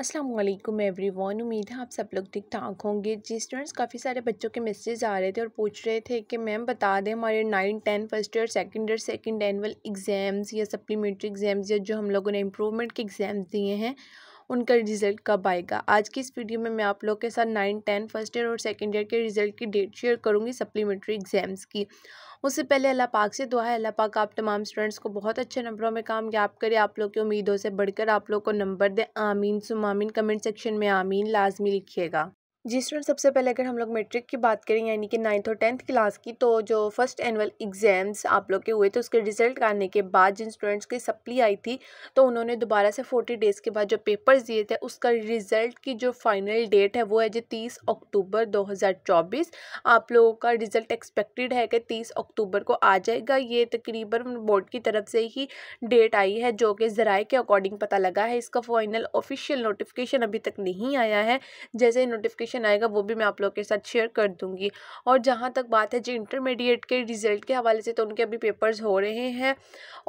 Aslam every one उम्मीद है आप सब लोग ठीक ठाक होंगे जी स्टूडेंट्स काफ़ी सारे बच्चों के मैसेज आ रहे थे और पूछ रहे थे कि मैम बता दें हमारे nine ten first year second year second annual exams या सप्लीमेंट्री एग्ज़ाम्स या जो हम लोगों ने इम्प्रूवमेंट के एग्ज़ाम्स दिए हैं उनका रिजल्ट कब आएगा आज की इस वीडियो में मैं आप लोग के साथ नाइन टेन फर्स्ट ईयर और सेकेंड ईयर के रिजल्ट की डेट शेयर करूँगी सप्लीमेंट्री एग्जाम्स की उससे पहले अल्लाह पाक से दुआ है अल्लाह पाक आप तमाम स्टूडेंट्स को बहुत अच्छे नंबरों में कामयाब करे आप लोग की उम्मीदों से बढ़कर आप लोग को नंबर दें आमीन सुमामीन कमेंट सेक्शन में आमीन लाजमी लिखिएगा जी स्टूडेंट सबसे पहले अगर हम लोग मेट्रिक की बात करें यानी कि नाइन्थ और टेंथ क्लास की तो जो फर्स्ट एनुअल एग्ज़ाम्स आप लोग के हुए थे उसके रिजल्ट आने के बाद जिन स्टूडेंट्स की सप्ली आई थी तो उन्होंने दोबारा से फोर्टी डेज़ के बाद जो पेपर्स दिए थे उसका रिज़ल्ट की जो फाइनल डेट है वो है जी तीस अक्टूबर दो हज़ार चौबीस आप लोगों का रिज़ल्ट एक्सपेक्टेड है कि तीस अक्टूबर को आ जाएगा ये तकरीबन बोर्ड की तरफ से ही डेट आई है जो कि ज़राए के अकॉर्डिंग पता लगा है इसका फाइनल ऑफिशियल नोटिफिकेशन अभी तक नहीं आया है जैसे नोटिफिकेशन नोटिफिकेशन आएगा वो भी मैं आप लोग के साथ शेयर कर दूँगी और जहाँ तक बात है जो इंटरमीडिएट के रिज़ल्ट के हवाले से तो उनके अभी पेपर्स हो रहे हैं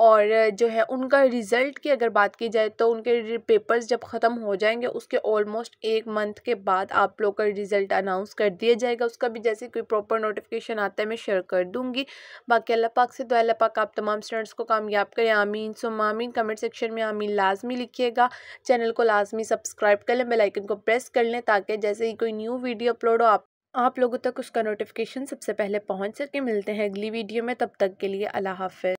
और जो है उनका रिज़ल्ट की अगर बात की जाए तो उनके पेपर्स जब ख़त्म हो जाएंगे उसके ऑलमोस्ट एक मंथ के बाद आप लोग का रिज़ल्ट अनाउंस कर दिया जाएगा उसका भी जैसे कोई प्रॉपर नोटिफिकेशन आता है मैं शेयर कर दूँगी बाकी अल्लाह पाक से तो अल्लाह पाक आप तमाम स्टूडेंट्स को कामयाब करें आमीन सो मामीन कमेंट सेक्शन में आमीन लाजमी लिखिएगा चैनल को लाजमी सब्सक्राइब कर लें बेलाइकन को प्रेस कर लें ताकि जैसे ही कोई कोई न्यू वीडियो अपलोड हो आप आप लोगों तक उसका नोटिफिकेशन सबसे पहले पहुंच सके मिलते हैं अगली वीडियो में तब तक के लिए अल्लाह हाफिज़